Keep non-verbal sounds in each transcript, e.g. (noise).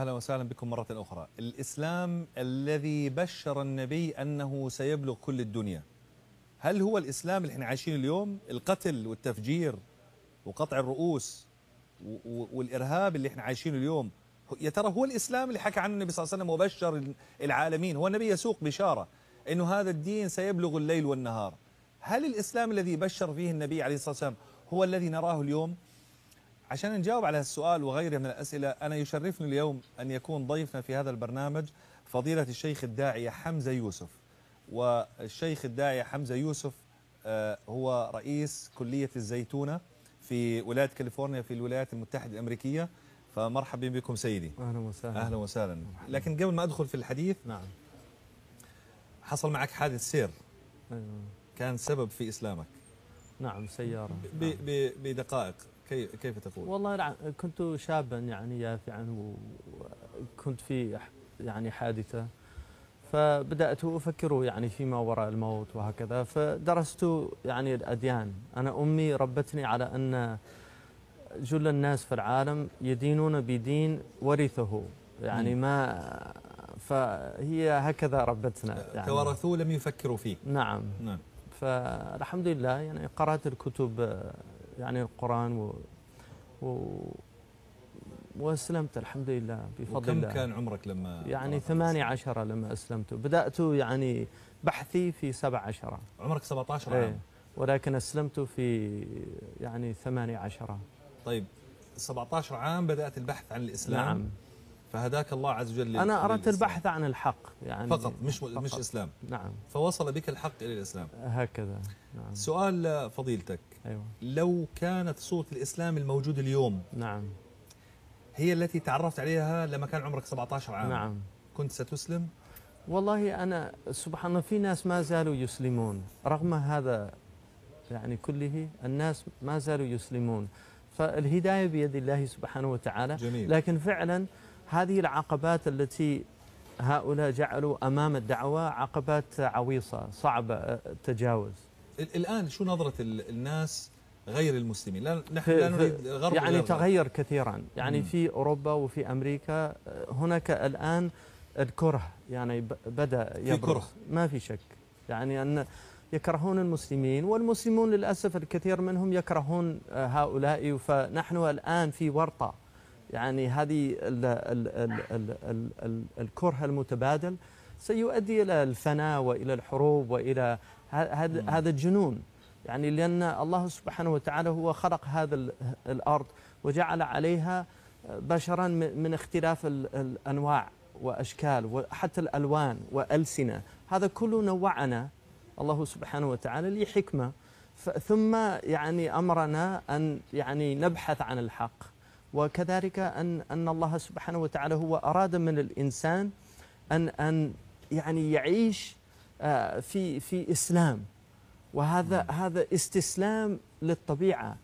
أهلا وسهلا بكم مرة أخرى الإسلام الذي بشر النبي أنه سيبلغ كل الدنيا هل هو الإسلام اللي احنا عايشين اليوم القتل والتفجير وقطع الرؤوس والإرهاب اللي احنا عايشينه اليوم يا ترى هو الإسلام اللي حكى عنه النبي صلى الله عليه وسلم وبشر العالمين هو النبي يسوق بشارة أنه هذا الدين سيبلغ الليل والنهار هل الإسلام الذي بشر فيه النبي عليه الصلاة والسلام هو الذي نراه اليوم؟ عشان نجاوب على السؤال وغيره من الأسئلة أنا يشرفني اليوم أن يكون ضيفنا في هذا البرنامج فضيلة الشيخ الداعية حمزة يوسف والشيخ الداعية حمزة يوسف آه، هو رئيس كلية الزيتونة في ولاية كاليفورنيا في الولايات المتحدة الأمريكية فمرحبا بكم سيدي أهلا وسهلا أهلا وسهلا لكن قبل ما أدخل في الحديث نعم حصل معك حادث سير أيوة. كان سبب في إسلامك نعم سيارة بدقائق كيف تقول؟ والله نعم، كنت شابا يعني يافعا وكنت في يعني حادثة فبدأت أفكر يعني فيما وراء الموت وهكذا فدرست يعني الأديان أنا أمي ربتني على أن جل الناس في العالم يدينون بدين ورثه يعني ما فهي هكذا ربتنا يعني توارثوه لم يفكروا فيه نعم نعم فالحمد لله يعني قرأت الكتب يعني القرآن و, و واسلمت الحمد لله بفضل الله كم كان عمرك لما يعني 18 لما اسلمت بدات يعني بحثي في 17 عمرك 17 إيه. عام ايه ولكن اسلمت في يعني 18 طيب 17 عام بدات البحث عن الاسلام نعم فهداك الله عز وجل انا اردت البحث عن الحق يعني فقط مش فقط مش اسلام نعم فوصل بك الحق الى الاسلام هكذا نعم سؤال فضيلتك أيوة. لو كانت صورة الإسلام الموجود اليوم نعم هي التي تعرفت عليها لما كان عمرك 17 عام نعم كنت ستسلم؟ والله أنا سبحان الله في ناس ما زالوا يسلمون رغم هذا يعني كله الناس ما زالوا يسلمون فالهداية بيد الله سبحانه وتعالى جميل. لكن فعلا هذه العقبات التي هؤلاء جعلوا أمام الدعوة عقبات عويصة صعبة التجاوز الآن شو نظرة الناس غير المسلمين لا نحن لا نريد غرب يعني غرب. تغير كثيرا يعني مم. في أوروبا وفي أمريكا آه، هناك الآن الكره يعني بدأ يبرز في كره. ما في شك يعني أن يكرهون المسلمين والمسلمون للأسف الكثير منهم يكرهون آه، هؤلاء فنحن الآن في ورطة يعني هذه الـ الـ الـ الـ الـ الكره المتبادل سيؤدي إلى الفناء وإلى الحروب وإلى هذا هذا جنون يعني لأن الله سبحانه وتعالى هو خلق هذا الأرض وجعل عليها بشرا من اختلاف الأنواع وأشكال وحتى الألوان وألسنة هذا كله نوعنا الله سبحانه وتعالى لحكمه ثم يعني أمرنا أن يعني نبحث عن الحق وكذلك أن أن الله سبحانه وتعالى هو أراد من الإنسان أن أن يعني يعيش آه، في في اسلام وهذا مم. هذا استسلام للطبيعه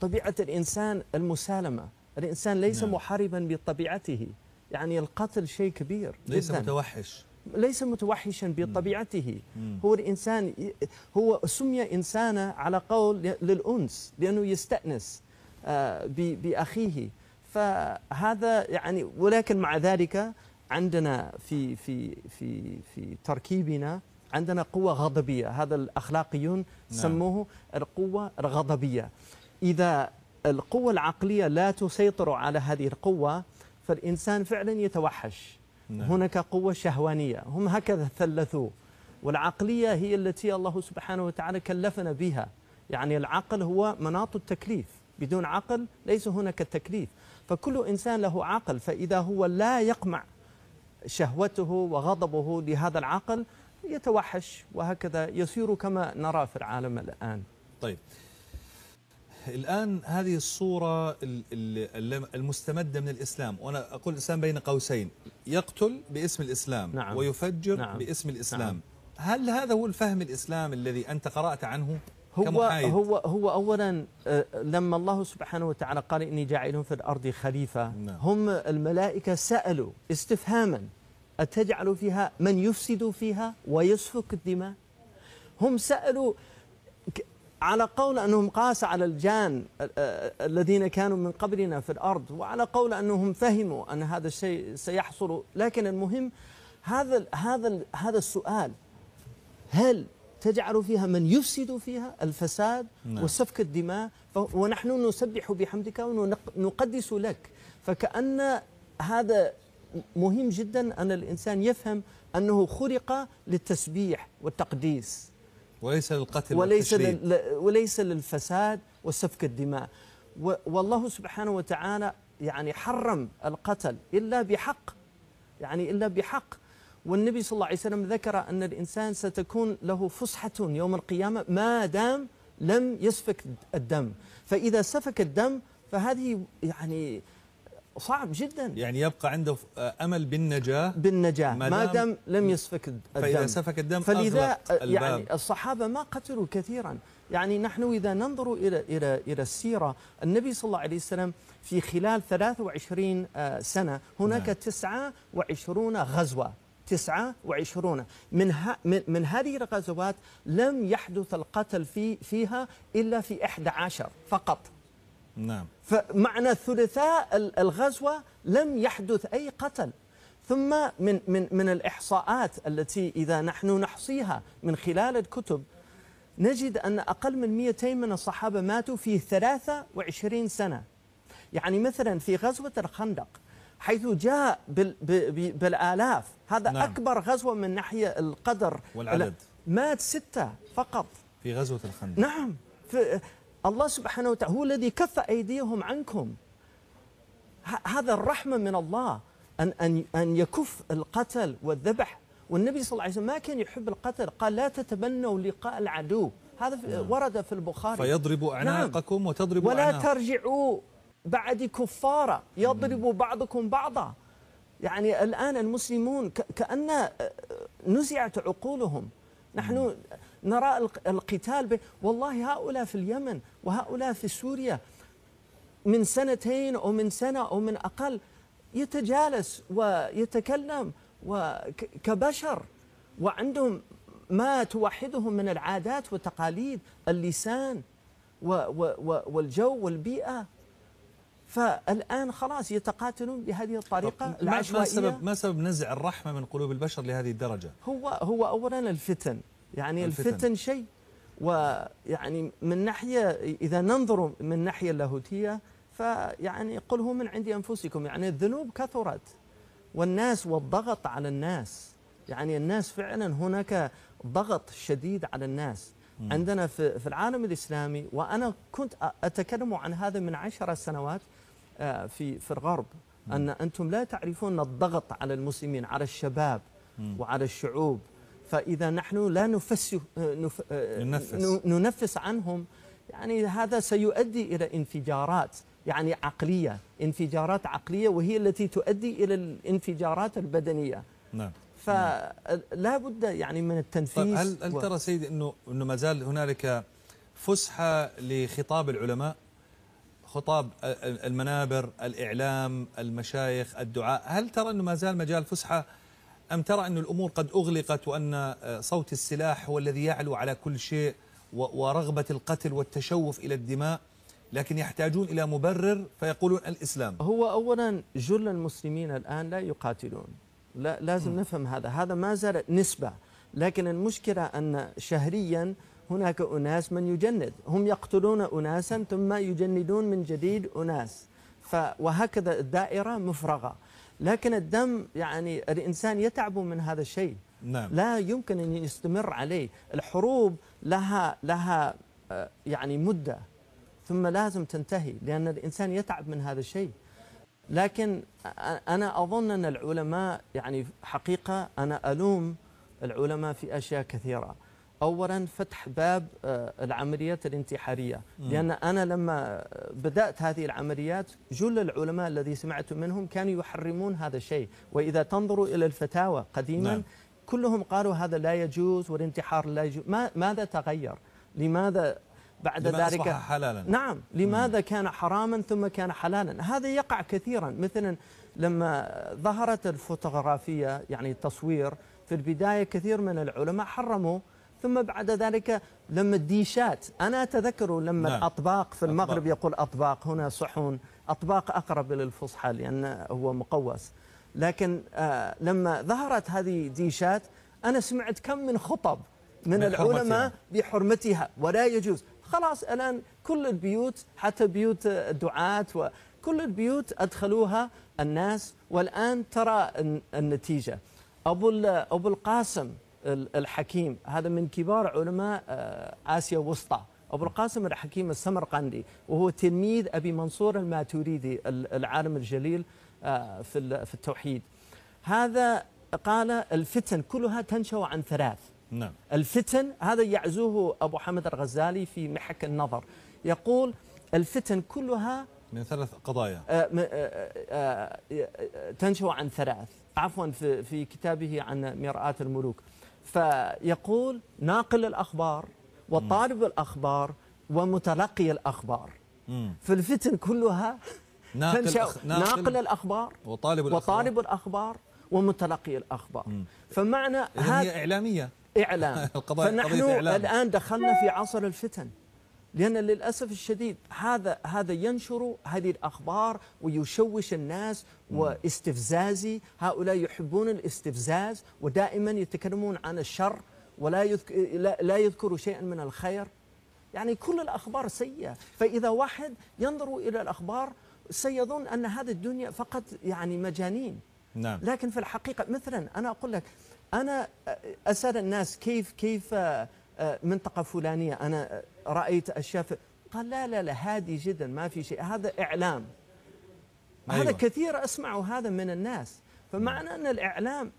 طبيعه الانسان المسالمه الانسان ليس نعم. محاربا بطبيعته يعني القتل شيء كبير ليس جداً. متوحش ليس متوحشا بطبيعته مم. هو الانسان هو سمي انسانا على قول للانس لانه يستانس آه، باخيه فهذا يعني ولكن مع ذلك عندنا في في في في تركيبنا عندنا قوة غضبية هذا الأخلاقيون نعم. سموه القوة الغضبية إذا القوة العقلية لا تسيطر على هذه القوة فالإنسان فعلا يتوحش نعم. هناك قوة شهوانية هم هكذا ثلثوا والعقلية هي التي الله سبحانه وتعالى كلفنا بها يعني العقل هو مناط التكليف بدون عقل ليس هناك تكليف فكل إنسان له عقل فإذا هو لا يقمع شهوته وغضبه لهذا العقل يتوحش وهكذا يصير كما نرى في العالم الآن طيب الآن هذه الصورة المستمدة من الإسلام وأنا أقول الإسلام بين قوسين يقتل باسم الإسلام نعم ويفجر نعم باسم الإسلام نعم هل هذا هو الفهم الإسلام الذي أنت قرأت عنه؟ هو هو هو اولا آه، لما الله سبحانه وتعالى قال اني جاعل في الارض خليفه نعم. هم الملائكه سالوا استفهاما اتجعل فيها من يفسد فيها ويسفك الدماء هم سالوا على قول انهم قاس على الجان آه، آه، الذين كانوا من قبلنا في الارض وعلى قول انهم فهموا ان هذا الشيء سيحصل لكن المهم هذا هذا هذا السؤال هل تجعل فيها من يفسد فيها الفساد نعم. وسفك الدماء ونحن نسبح بحمدك ونقدس لك فكأن هذا مهم جدا أن الإنسان يفهم أنه خلق للتسبيح والتقديس وليس للقتل وليس, لل... وليس للفساد وسفك الدماء و... والله سبحانه وتعالى يعني حرم القتل إلا بحق يعني إلا بحق والنبي صلى الله عليه وسلم ذكر أن الإنسان ستكون له فسحة يوم القيامة ما دام لم يسفك الدم فإذا سفك الدم فهذه يعني صعب جدا يعني يبقى عنده آه، امل بالنجاه بالنجاه ما دام لم يسفك الدم فاذا سفك الدم فلذا آه، يعني الصحابه ما قتلوا كثيرا يعني نحن اذا ننظر الى الى الى السيره النبي صلى الله عليه وسلم في خلال 23 آه، سنه هناك نعم. 29 غزوه 29 من ها من, من هذه الغزوات لم يحدث القتل في فيها إلا في 11 فقط نعم فمعنى ثلثاء الغزوة لم يحدث أي قتل ثم من من من الإحصاءات التي إذا نحن نحصيها من خلال الكتب نجد أن أقل من 200 من الصحابة ماتوا في 23 سنة يعني مثلا في غزوة الخندق حيث جاء بالآلاف هذا نعم. أكبر غزوة من ناحية القدر والعدد مات ستة فقط في غزوة الخندق نعم الله سبحانه وتعالى هو الذي كف أيديهم عنكم هذا الرحمة من الله أن, أن, أن يكف القتل والذبح والنبي صلى الله عليه وسلم ما كان يحب القتل قال لا تتمنوا لقاء العدو هذا نعم. ورد في البخاري فيضرب نعم. أعناقكم نعم. وتضرب ولا أعناق. ترجعوا بعد كفارة يضرب بعضكم بعضا يعني الآن المسلمون كأن آه، نزعت عقولهم نحن نرى القتال ب... والله هؤلاء في اليمن وهؤلاء في سوريا من سنتين أو من سنة أو من أقل يتجالس ويتكلم وكبشر وعندهم ما توحدهم من العادات والتقاليد اللسان والجو والبيئة فالآن خلاص يتقاتلون بهذه الطريقة العشوائية ما سبب, ما سبب نزع الرحمة من قلوب البشر لهذه الدرجة هو, هو أولا الفتن يعني الفتن, الفتن شيء ويعني من ناحية إذا ننظر من ناحية اللاهوتية فيعني قل هو من عند أنفسكم يعني الذنوب كثرت والناس والضغط على الناس يعني الناس فعلا هناك ضغط شديد على الناس عندنا في العالم الإسلامي وأنا كنت أتكلم عن هذا من عشر سنوات آه، في في الغرب أن أنتم لا تعرفون الضغط على المسلمين على الشباب وعلى الشعوب فإذا نحن لا نفس آه، آه، ننفس. عنهم يعني هذا سيؤدي إلى انفجارات يعني عقلية انفجارات عقلية وهي التي تؤدي إلى الانفجارات البدنية نعم فلا بد يعني من التنفيذ طيب، هل, هل ترى سيدي أنه, إنه ما زال هنالك فسحة لخطاب العلماء خطاب المنابر الإعلام المشايخ الدعاء هل ترى أنه ما زال مجال فسحة أم ترى أن الأمور قد أغلقت وأن آه، صوت السلاح هو الذي يعلو على كل شيء ورغبة القتل والتشوف إلى الدماء لكن يحتاجون إلى مبرر فيقولون الإسلام هو أولا جل المسلمين الآن لا يقاتلون لا لازم م. نفهم هذا هذا ما زال نسبة لكن المشكلة أن شهريا هناك أناس من يجند هم يقتلون أناسا ثم يجندون من جديد أناس وهكذا الدائرة مفرغة لكن الدم يعني الإنسان يتعب من هذا الشيء نعم. لا يمكن أن يستمر عليه الحروب لها لها آه، يعني مدة ثم لازم تنتهي لأن الإنسان يتعب من هذا الشيء لكن أنا أظن أن العلماء يعني حقيقة أنا ألوم العلماء في أشياء كثيرة اولا فتح باب آه، العمليات الانتحاريه لان انا لما بدات هذه العمليات جل العلماء الذي سمعت منهم كانوا يحرمون هذا الشيء واذا تنظروا الى الفتاوى قديما نعم. كلهم قالوا هذا لا يجوز والانتحار لا يجوز ما ماذا تغير لماذا بعد لما ذلك أصبح حلالا نعم لماذا مم. كان حراما ثم كان حلالا هذا يقع كثيرا مثلا لما ظهرت الفوتوغرافية يعني التصوير في البداية كثير من العلماء حرموا ثم بعد ذلك لما الديشات أنا أتذكر لما نعم. الأطباق في المغرب أطباق. يقول أطباق هنا صحون أطباق أقرب للفصحى لأن هو مقوس لكن آه لما ظهرت هذه ديشات أنا سمعت كم من خطب من, من العلماء بحرمتها ولا يجوز خلاص الآن كل البيوت حتى بيوت الدعاة وكل البيوت أدخلوها الناس والآن ترى النتيجة أبو, أبو القاسم الحكيم هذا من كبار علماء آه، آسيا الوسطى أبو القاسم الحكيم السمرقندي وهو تلميذ أبي منصور الماتوريدي العالم الجليل آه، في التوحيد هذا قال الفتن كلها تنشأ عن ثلاث نعم. الفتن هذا يعزوه أبو حمد الغزالي في محك النظر يقول الفتن كلها من ثلاث قضايا آه، تنشأ عن ثلاث عفوا في كتابه عن مرآة الملوك فيقول ناقل الأخبار وطالب الأخبار ومتلقي الأخبار في الفتن كلها ناقل, أخ... ناقل, ناقل الأخبار وطالب الأخبار, وطالب الأخبار ومتلقي الأخبار فمعنى يعني هذه إعلامية إعلام (laughs) فنحن الآن دخلنا في عصر الفتن لأن للأسف الشديد هذا هذا ينشر هذه الأخبار ويشوش الناس واستفزازي هؤلاء يحبون الاستفزاز ودائما يتكلمون عن الشر ولا لا يذكروا شيئا من الخير يعني كل الأخبار سيئة فإذا واحد ينظر إلى الأخبار سيظن أن هذه الدنيا فقط يعني مجانين نعم. لكن في الحقيقة مثلا أنا أقول لك أنا أسأل الناس كيف كيف آه، منطقة فلانية أنا رأيت أشياء قال لا لا لا هادي جدا ما في شيء هذا إعلام أيوة. هذا كثير أسمعه هذا من الناس فمعنى أن الإعلام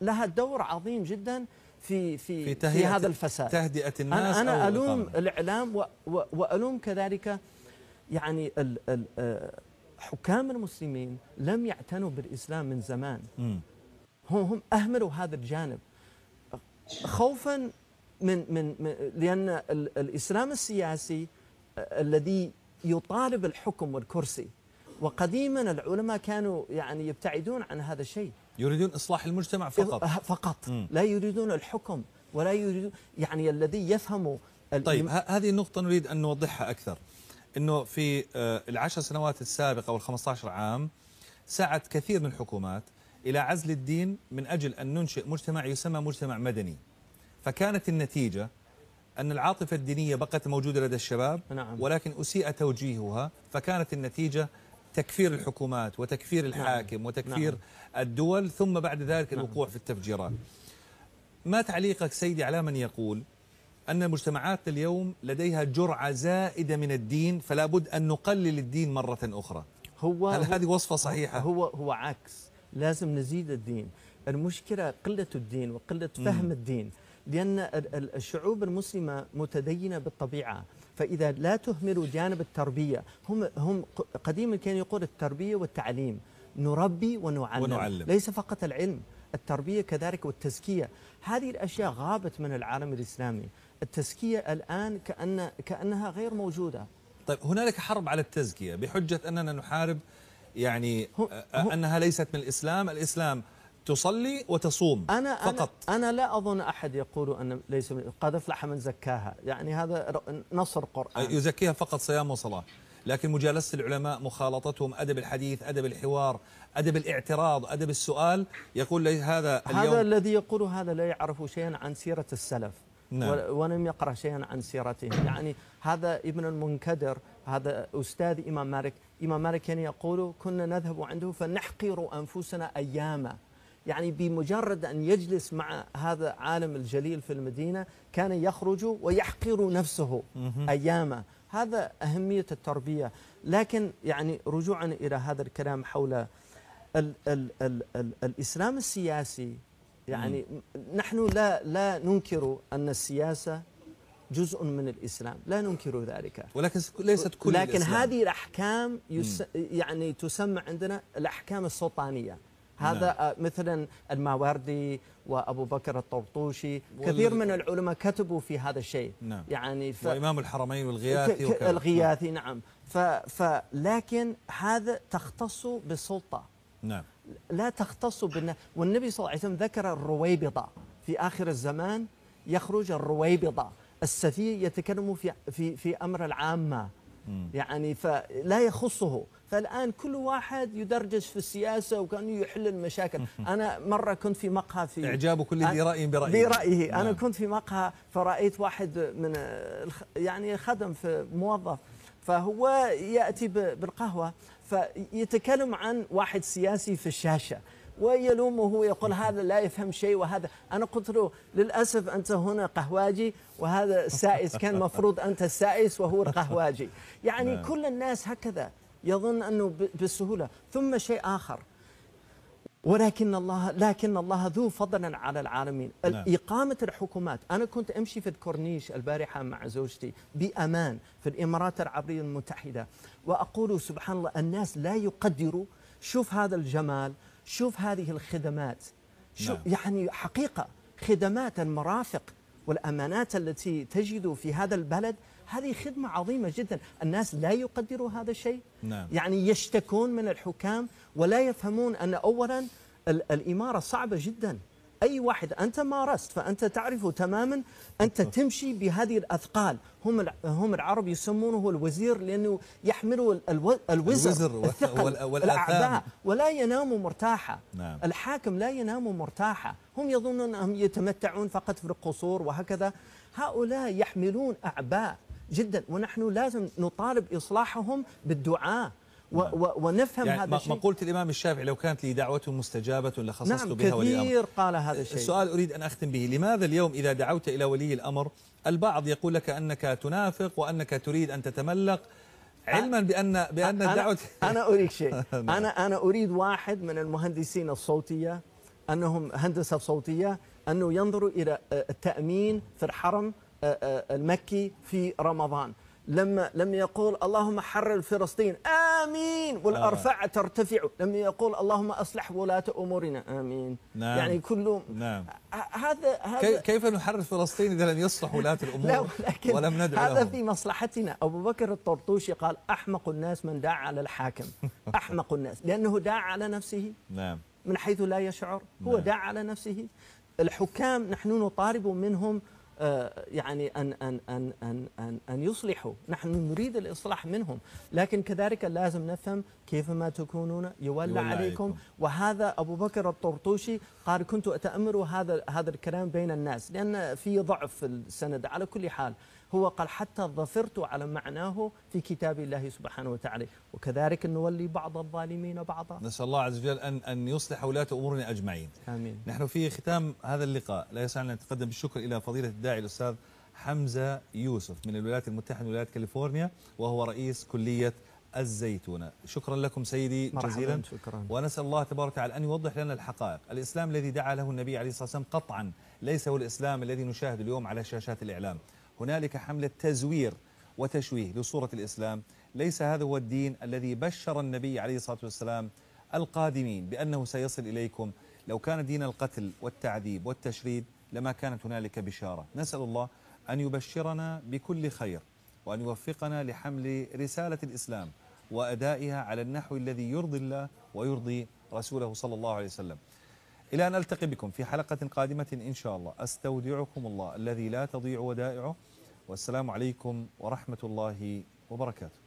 لها دور عظيم جدا في في في, في هذا الفساد تهدئة الناس أنا, أنا ألوم الإعلام و و وألوم كذلك يعني ال ال آه، حكام المسلمين لم يعتنوا بالإسلام من زمان هم هم أهملوا هذا الجانب خوفا من من لأن الإسلام السياسي آه، الذي يطالب الحكم والكرسي وقديما العلماء كانوا يعني يبتعدون عن هذا الشيء يريدون إصلاح المجتمع فقط أه، فقط م. لا يريدون الحكم ولا يريدون يعني الذي يفهم طيب هذه النقطة نريد أن نوضحها أكثر أنه في آه، العشر سنوات السابقة ال15 عام سعت كثير من الحكومات إلى عزل الدين من أجل أن ننشئ مجتمع يسمى مجتمع مدني فكانت النتيجة أن العاطفة الدينية بقت موجودة لدى الشباب نعم. ولكن أسيء توجيهها فكانت النتيجة تكفير الحكومات وتكفير نعم. الحاكم نعم. وتكفير نعم. الدول ثم بعد ذلك نعم. الوقوع في التفجيرات ما تعليقك سيدي على من يقول أن المجتمعات اليوم لديها جرعة زائدة من الدين فلا بد أن نقلل الدين مرة أخرى هو هل هو هذه وصفة صحيحة؟ هو هو عكس لازم نزيد الدين المشكلة قلة الدين وقلة فهم الدين لأن الشعوب المسلمة متدينة بالطبيعة فإذا لا تهملوا جانب التربية هم, هم قديما كان يقول التربية والتعليم نربي ونعلم, ونعلم. ليس فقط العلم التربية كذلك والتزكية هذه الأشياء غابت من العالم الإسلامي التزكية الآن كأن كأنها غير موجودة طيب هنالك حرب على التزكية بحجة أننا نحارب يعني أنها ليست من الإسلام الإسلام تصلي وتصوم أنا فقط أنا, أنا لا أظن أحد يقول أن ليس قد أفلح من زكاها يعني هذا نصر قرآن يزكيها فقط صيام وصلاة لكن مجالسة العلماء مخالطتهم أدب الحديث أدب الحوار أدب الاعتراض أدب السؤال يقول لي هذا اليوم هذا الذي يقول هذا لا يعرف شيئا عن سيرة السلف نعم. ولم يقرأ شيئا عن سيرتهم يعني هذا ابن المنكدر هذا أستاذ إمام مالك إمام مالك كان يعني يقول كنا نذهب عنده فنحقر أنفسنا أياما يعني بمجرد أن يجلس مع هذا عالم الجليل في المدينة كان يخرج ويحقر نفسه أيامه هذا أهمية التربية لكن يعني رجوعا إلى هذا الكلام حول ال ال ال الـ الإسلام السياسي يعني نحن لا لا ننكر أن السياسة جزء من الإسلام لا ننكر ذلك ولكن ليست كل لكن الإسلام. هذه الأحكام يعني تسمى عندنا الأحكام السلطانية هذا نعم. آه، مثلا الماوردي وابو بكر الطرطوشي وال... كثير من العلماء كتبوا في هذا الشيء نعم. يعني ف... وامام الحرمين والغياثي ك... وكذا. نعم. الغياثي نعم, نعم. ف... لكن هذا تختص بالسلطه نعم لا تختص بالن... والنبي صلى الله عليه وسلم ذكر الرويبضه في اخر الزمان يخرج الرويبضه السفيه يتكلم في في في امر العامه يعني فلا يخصه فالآن كل واحد يدرجس في السياسة وكأنه يحل المشاكل أنا مرة كنت في مقهى في إعجاب كل ذي رأي برأيه برأيه نعم. أنا كنت في مقهى فرأيت واحد من يعني خدم في موظف فهو يأتي بالقهوة فيتكلم عن واحد سياسي في الشاشة ويلومه ويقول هذا لا يفهم شيء وهذا أنا قلت له للأسف أنت هنا قهواجي وهذا السائس كان مفروض أنت السائس وهو القهواجي يعني نعم. كل الناس هكذا يظن أنه بالسهولة ثم شيء آخر ولكن الله لكن الله ذو فضل على العالمين نعم. إقامة الحكومات أنا كنت أمشي في الكورنيش البارحة مع زوجتي بأمان في الإمارات العربية المتحدة وأقول سبحان الله الناس لا يقدروا شوف هذا الجمال شوف هذه الخدمات شوف نعم. يعني حقيقة خدمات المرافق والأمانات التي تجد في هذا البلد هذه خدمة عظيمة جدا الناس لا يقدروا هذا الشيء نعم. يعني يشتكون من الحكام ولا يفهمون أن أولا الإمارة صعبة جدا أي واحد أنت مارست فأنت تعرف تماما أنت تمشي بهذه الأثقال هم هم العرب يسمونه الوزير لأنه يحمل الوزر, الوزر الثقل والأعباء ولا ينام مرتاحة نعم. الحاكم لا ينام مرتاحة هم يظنون أنهم يتمتعون فقط في القصور وهكذا هؤلاء يحملون أعباء جدا ونحن لازم نطالب إصلاحهم بالدعاء و نعم. و ونفهم يعني هذا الشيء مقولة الإمام الشافعي لو كانت لي دعوة مستجابة لخصصت نعم بها ولي الأمر كثير قال هذا الشيء السؤال أريد أن أختم به لماذا اليوم إذا دعوت إلى ولي الأمر البعض يقول لك أنك تنافق وأنك تريد أن تتملق علما بأن بأن الدعوة أنا أريد (laughs) شيء نعم. أنا أنا أريد واحد من المهندسين الصوتية أنهم هندسة صوتية أنه ينظروا إلى التأمين في الحرم المكي في رمضان لما لم يقول اللهم حرر فلسطين آمين والأرفعة آه. ترتفع لم يقول اللهم أصلح ولاة أمورنا آمين نعم يعني كل نعم هذا هذا كيف نحرر فلسطين إذا لم يصلح ولاة (laughs) الأمور لا ولم ندعو هذا لهم. في مصلحتنا أبو بكر الطرطوشي قال أحمق الناس من دعا على الحاكم (laughs) أحمق الناس لأنه دعا على نفسه نعم من حيث لا يشعر هو نعم. دعا على نفسه الحكام نحن نطالب منهم آه، يعني أن, أن, أن, أن, أن, أن يصلحوا نحن نريد الإصلاح منهم لكن كذلك لازم نفهم كيفما تكونون يولى, يولى عليكم. عليكم وهذا أبو بكر الطرطوشي قال كنت أتأمر هذا هذا الكلام بين الناس لأن في ضعف في السند على كل حال هو قال حتى ظفرت على معناه في كتاب الله سبحانه وتعالى وكذلك نولي بعض الظالمين بعضا نسأل الله عز وجل أن, أن يصلح ولاة أمورنا أجمعين آمين نحن في ختام هذا اللقاء لا يسعنا أن نتقدم بالشكر إلى فضيلة الداعي الأستاذ حمزة يوسف من الولايات المتحدة ولايه كاليفورنيا وهو رئيس كلية الزيتونة شكرا لكم سيدي جزيلا شكرا. ونسأل الله تبارك وتعالى أن يوضح لنا الحقائق الإسلام الذي دعا له النبي عليه الصلاة والسلام قطعا ليس هو الإسلام الذي نشاهد اليوم على شاشات الإعلام هنالك حملة تزوير وتشويه لصورة الإسلام ليس هذا هو الدين الذي بشر النبي عليه الصلاة والسلام القادمين بأنه سيصل إليكم لو كان دين القتل والتعذيب والتشريد لما كانت هنالك بشارة نسأل الله أن يبشرنا بكل خير وأن يوفقنا لحمل رسالة الإسلام وأدائها على النحو الذي يرضي الله ويرضي رسوله صلى الله عليه وسلم إلى أن ألتقي بكم في حلقة قادمة إن شاء الله أستودعكم الله الذي لا تضيع ودائعه والسلام عليكم ورحمة الله وبركاته